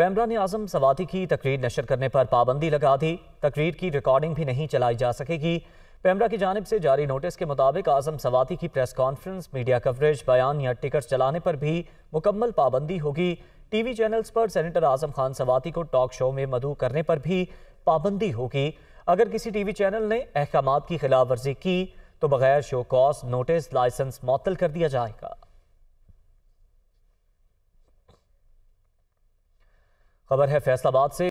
पैमरा ने आजम सवाती की तकरीर नशर करने पर पाबंदी लगा दी तकरीर की रिकॉर्डिंग भी नहीं चलाई जा सकेगी पैमरा की जानब से जारी नोटिस के मुताबिक आजम सवाती की प्रेस कॉन्फ्रेंस मीडिया कवरेज बयान या टिकट चलाने पर भी मुकम्मल पाबंदी होगी टीवी चैनल्स पर सेनेटर आजम खान सवाती को टॉक शो में मधु करने पर भी पाबंदी होगी अगर किसी टीवी चैनल ने अहकाम की खिलाफ वर्जी की तो बगैर शो कॉस नोटिस लाइसेंस मअतल कर दिया जाएगा खबर है फैसलाबाद से